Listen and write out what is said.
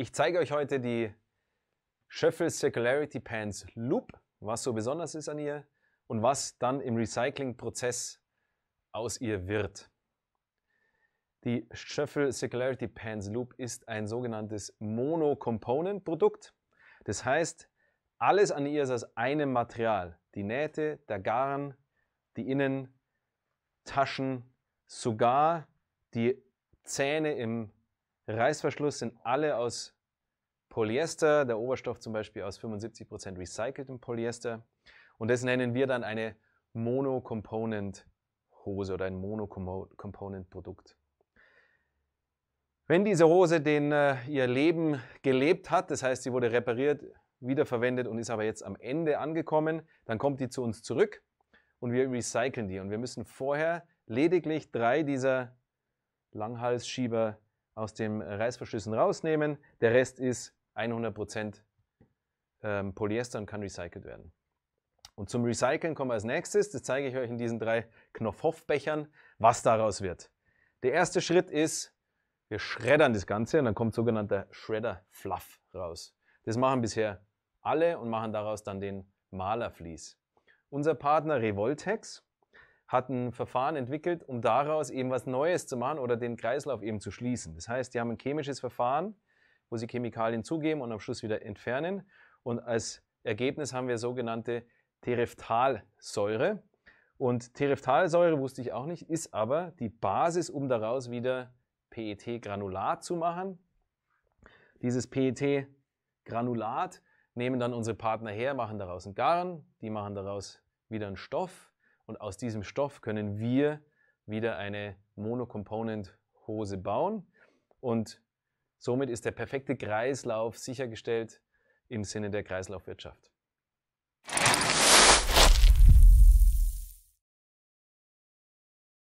Ich zeige euch heute die Schöffel Circularity Pants Loop, was so besonders ist an ihr und was dann im Recyclingprozess aus ihr wird. Die Schöffel Circularity Pants Loop ist ein sogenanntes Mono-Component-Produkt. Das heißt, alles an ihr ist aus einem Material. Die Nähte, der Garn, die Innentaschen, sogar die Zähne im Reißverschluss sind alle aus Polyester, der Oberstoff zum Beispiel aus 75% recyceltem Polyester. Und das nennen wir dann eine Monocomponent-Hose oder ein Monocomponent-Produkt. Wenn diese Hose den, äh, ihr Leben gelebt hat, das heißt, sie wurde repariert, wiederverwendet und ist aber jetzt am Ende angekommen, dann kommt die zu uns zurück und wir recyceln die. Und wir müssen vorher lediglich drei dieser Langhalsschieber aus den Reißverschlüssen rausnehmen. Der Rest ist 100% ähm, Polyester und kann recycelt werden. Und zum Recyceln kommen wir als nächstes. Das zeige ich euch in diesen drei Knopfhoff-Bechern, was daraus wird. Der erste Schritt ist, wir schreddern das Ganze und dann kommt sogenannter Shredder-Fluff raus. Das machen bisher alle und machen daraus dann den Malerflies. Unser Partner Revoltex hat ein Verfahren entwickelt, um daraus eben was Neues zu machen oder den Kreislauf eben zu schließen. Das heißt, die haben ein chemisches Verfahren, wo sie Chemikalien zugeben und am Schluss wieder entfernen. Und als Ergebnis haben wir sogenannte Tereftalsäure. Und Tereftalsäure, wusste ich auch nicht, ist aber die Basis, um daraus wieder PET-Granulat zu machen. Dieses PET-Granulat nehmen dann unsere Partner her, machen daraus einen Garn, die machen daraus wieder einen Stoff und aus diesem Stoff können wir wieder eine Monocomponent-Hose bauen. Und somit ist der perfekte Kreislauf sichergestellt im Sinne der Kreislaufwirtschaft.